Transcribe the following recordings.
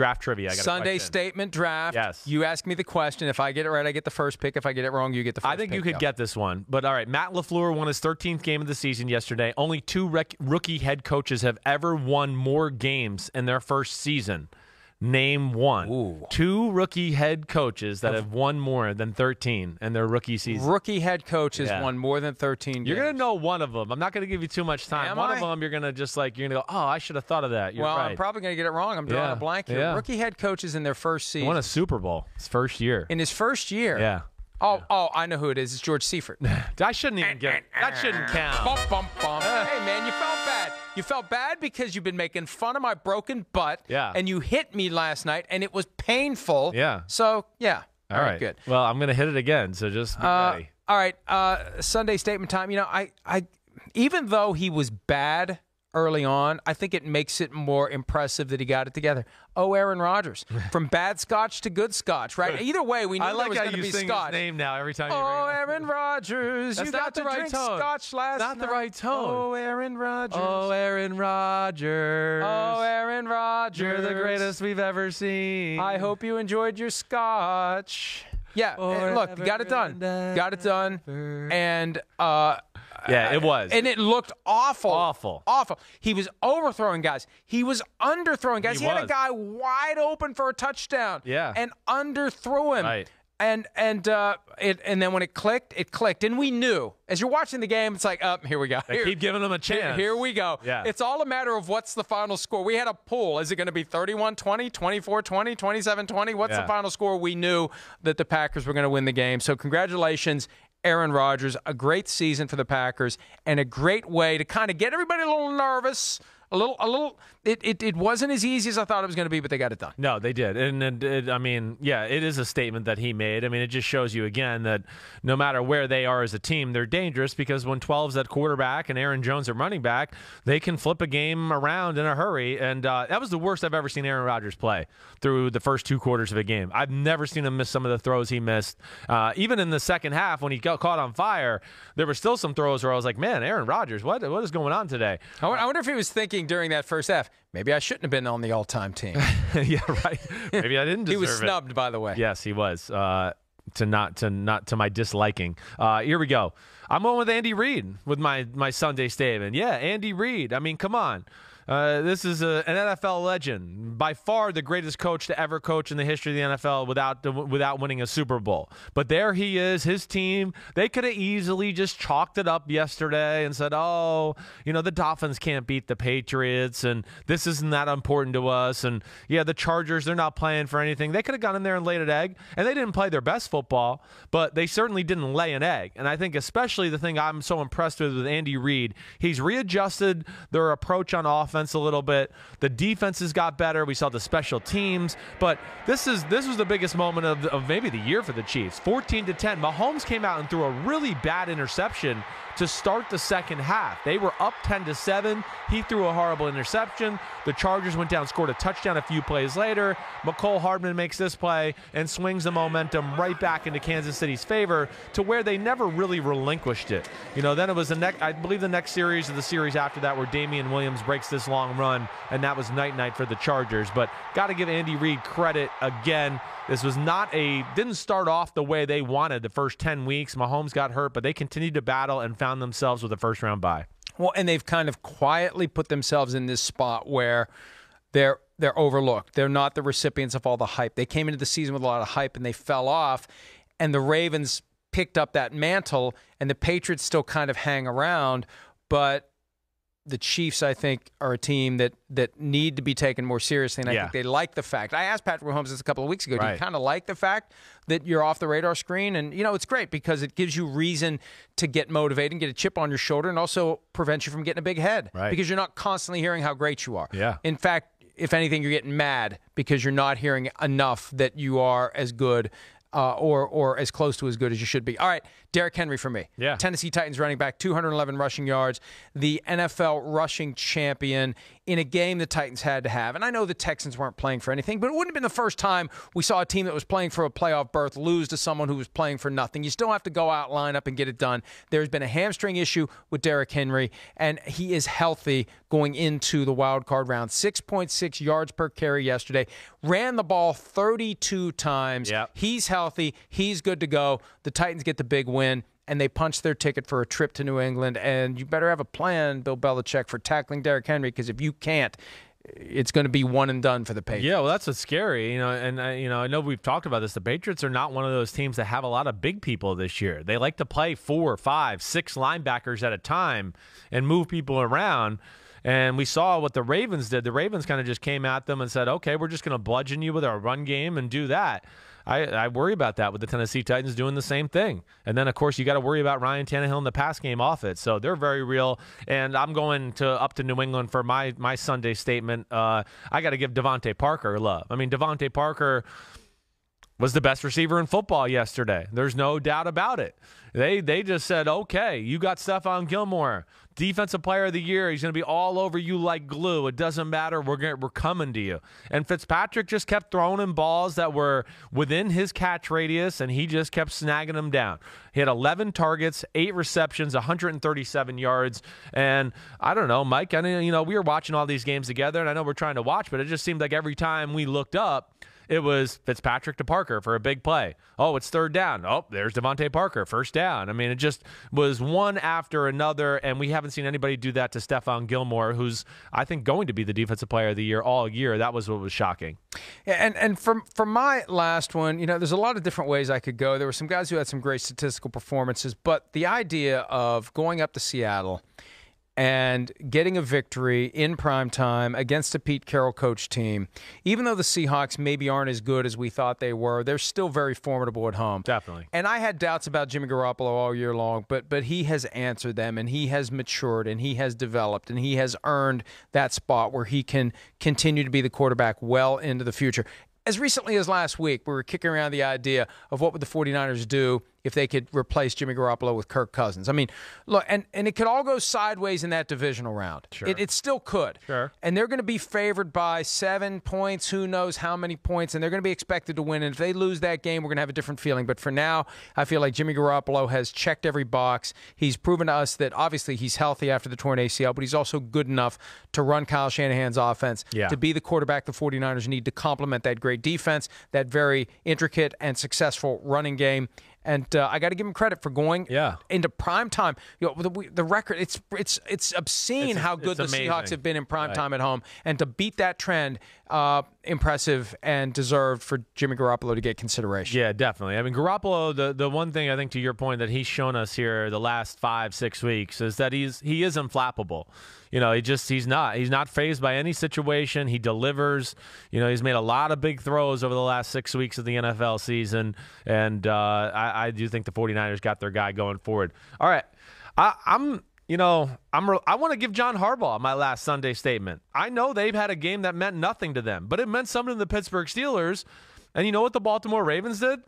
draft trivia. Sunday statement draft. Yes. You ask me the question. If I get it right, I get the first pick. If I get it wrong, you get the first I think pick, you could yeah. get this one. But all right, Matt LaFleur won his 13th game of the season yesterday. Only two rookie head coaches have ever won more games in their first season. Name one. Ooh. Two rookie head coaches that have won more than 13 in their rookie season. Rookie head coach has Yeah. won more than 13 You're going to know one of them. I'm not going to give you too much time. Am one of them, you're going to just like, you're going to go, oh, I should have thought of that. You're well, right. I'm probably going to get it wrong. I'm drawing Yeah. a blank here. Yeah. Rookie head coaches in their first He season. won a Super Bowl his first year. in his first year. yeah. Oh, yeah. oh, I know who it is. It's George Seifert. I shouldn't even get it. That shouldn't count. Bump, bump, bump. hey, man, you felt bad. You felt bad because you've been making fun of my broken butt. Yeah. And you hit me last night, and it was painful. Yeah. So, yeah. all, all right. right. Good. Well, I'm going to hit it again, so just be uh, ready. All right. Uh, Sunday statement time. You know, I, I, even though he was bad early on, I think it makes it more impressive that he got it together. Oh, Aaron Rodgers, from bad Scotch to good Scotch, right? Either way, we knew I like there was how you be sing Scotch. name now every time. Oh, Aaron Rodgers, you got the to right drink tone. Scotch last not night. Not the right tone. Oh, Aaron Rodgers. Oh, Aaron Rodgers. Oh, Aaron Rodgers. You're the greatest we've ever seen. I hope you enjoyed your Scotch. Yeah, look, got it done, got it done, and uh, yeah, it was. And it looked awful. Awful. Awful. He was overthrowing guys. He was underthrowing guys. He, he had a guy wide open for a touchdown. Yeah. And underthrew him. Right. And and uh, it and then when it clicked, it clicked, and we knew as you're watching the game, it's like, up oh, here we go. here, keep giving them a chance. Here, here, we go. Yeah. It's all a matter of what's the final score. We had a pool. Is it going to be 31-20, 24-20, 27-20? What's yeah. the final score? We knew that the Packers were going to win the game. So congratulations, Aaron Rodgers. A great season for the Packers and a great way to kind of get everybody a little nervous a little, a little. It, it, it wasn't as easy as I thought it was going to be, but they got it done. No, they did, and, and it, I mean, yeah, it is a statement that he made. I mean, it just shows you again that no matter where they are as a team, they're dangerous because when 12's at quarterback and Aaron Jones at running back, they can flip a game around in a hurry. And uh, that was the worst I've ever seen Aaron Rodgers play through the first two quarters of a game. I've never seen him miss some of the throws he missed. Uh, even in the second half when he got caught on fire, there were still some throws where I was like, man, Aaron Rodgers, what what is going on today? I wonder if he was thinking thinking during that first half, maybe I shouldn't have been on the all-time team. yeah, right. Maybe I didn't. he was snubbed, it. by the way. Yes, he was. Uh, to not to not to my disliking. Uh, here we go. I'm on with Andy Reid with my my Sunday statement. Yeah, Andy Reid. I mean, come on. Uh, this is a, an NFL legend, by far the greatest coach to ever coach in the history of the NFL without without winning a Super Bowl. But there he is, his team. They could have easily just chalked it up yesterday and said, "Oh, you know, the Dolphins can't beat the Patriots, and this isn't that important to us." And yeah, the Chargers they're not playing for anything. They could have gone in there and laid an egg, and they didn't play their best football, but they certainly didn't lay an egg. And I think especially the thing I'm so impressed with with Andy Reid, he's readjusted their approach on offense offense a little bit. The defenses got better. We saw the special teams, but this is this was the biggest moment of, of maybe the year for the Chiefs. 14 to 10. Mahomes came out and threw a really bad interception to start the second half. They were up 10 to 7. He threw a horrible interception. The Chargers went down, scored a touchdown a few plays later. McCole Hardman makes this play and swings the momentum right back into Kansas City's favor to where they never really relinquished it. You know, then it was the next I believe the next series of the series after that where Damian Williams breaks this long run and that was night night for the Chargers, but got to give Andy Reid credit again. This was not a didn't start off the way they wanted the first 10 weeks. Mahomes got hurt, but they continued to battle and found found themselves with a first round bye. Well, and they've kind of quietly put themselves in this spot where they're they're overlooked. They're not the recipients of all the hype. They came into the season with a lot of hype and they fell off, and the Ravens picked up that mantle, and the Patriots still kind of hang around, but the Chiefs, I think, are a team that that need to be taken more seriously, and I yeah. think they like the fact. I asked Patrick Mahomes this a couple of weeks ago. Right. Do you kind of like the fact that you're off the radar screen? And you know, it's great because it gives you reason to get motivated and get a chip on your shoulder, and also prevents you from getting a big head right. because you're not constantly hearing how great you are. Yeah. In fact, if anything, you're getting mad because you're not hearing enough that you are as good uh, or or as close to as good as you should be. All right, Derrick Henry for me. Yeah. Tennessee Titans running back, 211 rushing yards, the NFL rushing champion in a game the Titans had to have. And I know the Texans weren't playing for anything, but it wouldn't have been the first time we saw a team that was playing for a playoff berth lose to someone who was playing for nothing. You still have to go out, line up, and get it done. There's been a hamstring issue with Derrick Henry, and he is healthy going into the wild card round. 6.6 yards per carry yesterday. Ran the ball 32 times. Yep. He's healthy. He's good to go. The Titans get the big win win and they punch their ticket for a trip to New England. And you better have a plan, Bill Belichick, for tackling Derrick Henry, because if you can't, it's going to be one and done for the Patriots. Yeah, well, that's what's scary, you know. And uh, you know, I know we've talked about this. The Patriots are not one of those teams that have a lot of big people this year. They like to play four, five, six linebackers at a time and move people around. And we saw what the Ravens did. The Ravens kind of just came at them and said, "Okay, we're just going to bludgeon you with our run game and do that." I, I worry about that with the Tennessee Titans doing the same thing. And then, of course, you got to worry about Ryan Tannehill in the pass game off it. So they're very real. And I'm going to up to New England for my my Sunday statement. Uh, I got to give Devonte Parker love. I mean, Devonte Parker was the best receiver in football yesterday. There's no doubt about it. They they just said, okay, you got Stephon Gilmore, defensive player of the year. He's going to be all over you like glue. It doesn't matter. We're gonna, we're coming to you. And Fitzpatrick just kept throwing him balls that were within his catch radius, and he just kept snagging them down. He had 11 targets, eight receptions, 137 yards, and I don't know, Mike. I mean, you know, we were watching all these games together, and I know we're trying to watch, but it just seemed like every time we looked up it was Fitzpatrick to Parker for a big play. Oh, it's third down. Oh, there's Devontae Parker, first down. I mean, it just was one after another, and we haven't seen anybody do that to Stefan Gilmore, who's I think going to be the defensive player of the year all year. That was what was shocking. And and from from my last one, you know, there's a lot of different ways I could go. There were some guys who had some great statistical performances, but the idea of going up to Seattle – and getting a victory in prime time against a Pete Carroll coach team, even though the Seahawks maybe aren't as good as we thought they were, they're still very formidable at home. Definitely. And I had doubts about Jimmy Garoppolo all year long, but but he has answered them and he has matured and he has developed and he has earned that spot where he can continue to be the quarterback well into the future as recently as last week, we were kicking around the idea of what would the 49ers do if they could replace Jimmy Garoppolo with Kirk Cousins. I mean, look, and, and it could all go sideways in that divisional round. Sure. It, it still could. Sure. And they're going to be favored by seven points, who knows how many points, and they're going to be expected to win. And if they lose that game, we're going to have a different feeling. But for now, I feel like Jimmy Garoppolo has checked every box. He's proven to us that obviously he's healthy after the torn ACL, but he's also good enough to run Kyle Shanahan's offense, yeah. to be the quarterback the 49ers need to complement that great defense, that very intricate and successful running game and uh, I got to give him credit for going yeah. into prime time. You know, the, the record it's it's it's obscene it's, how good the amazing. Seahawks have been in prime right. time at home, and to beat that trend, uh, impressive and deserved for Jimmy Garoppolo to get consideration. Yeah, definitely. I mean, Garoppolo, the the one thing I think to your point that he's shown us here the last five six weeks is that he's he is unflappable. You know, he just he's not he's not phased by any situation. He delivers. You know, he's made a lot of big throws over the last six weeks of the NFL season, and uh, I, I do think the 49ers got their guy going forward. All right, I, I'm you know, I'm I want to give John Harbaugh my last Sunday statement. I know they've had a game that meant nothing to them, but it meant something to the Pittsburgh Steelers. And you know what the Baltimore Ravens did?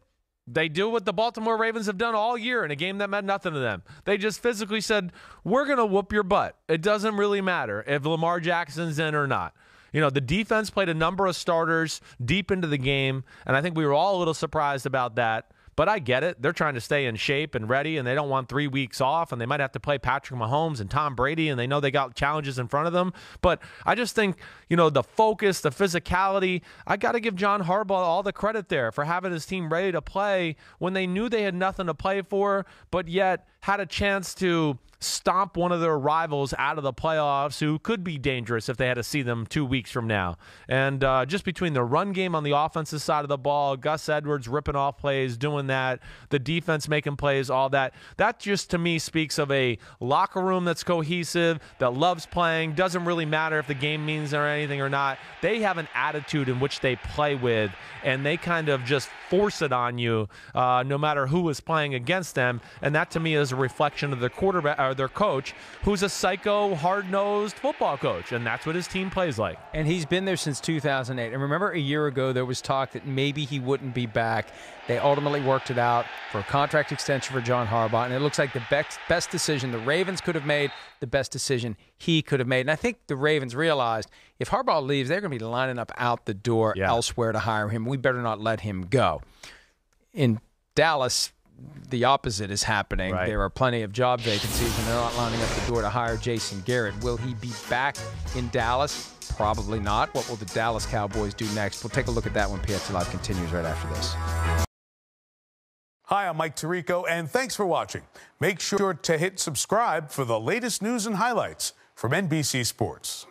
They do what the Baltimore Ravens have done all year in a game that meant nothing to them. They just physically said, We're going to whoop your butt. It doesn't really matter if Lamar Jackson's in or not. You know, the defense played a number of starters deep into the game, and I think we were all a little surprised about that. But I get it. They're trying to stay in shape and ready, and they don't want three weeks off, and they might have to play Patrick Mahomes and Tom Brady, and they know they got challenges in front of them. But I just think, you know, the focus, the physicality, I got to give John Harbaugh all the credit there for having his team ready to play when they knew they had nothing to play for, but yet had a chance to stomp one of their rivals out of the playoffs who could be dangerous if they had to see them two weeks from now. And uh, just between the run game on the offensive side of the ball, Gus Edwards ripping off plays, doing that, the defense making plays, all that, that just to me speaks of a locker room that's cohesive, that loves playing, doesn't really matter if the game means or anything or not. They have an attitude in which they play with, and they kind of just force it on you uh, no matter who is playing against them. And that to me is a reflection of their quarterback or their coach, who's a psycho, hard-nosed football coach, and that's what his team plays like. And he's been there since 2008. And remember, a year ago there was talk that maybe he wouldn't be back. They ultimately worked it out for a contract extension for John Harbaugh, and it looks like the best best decision the Ravens could have made, the best decision he could have made. And I think the Ravens realized if Harbaugh leaves, they're going to be lining up out the door yeah. elsewhere to hire him. We better not let him go. In Dallas, the opposite is happening. Right. There are plenty of job vacancies, and they're not lining up the door to hire Jason Garrett. Will he be back in Dallas? Probably not. What will the Dallas Cowboys do next? We'll take a look at that when PFT Live continues right after this. Hi, I'm Mike Tirico, and thanks for watching. Make sure to hit subscribe for the latest news and highlights from NBC Sports.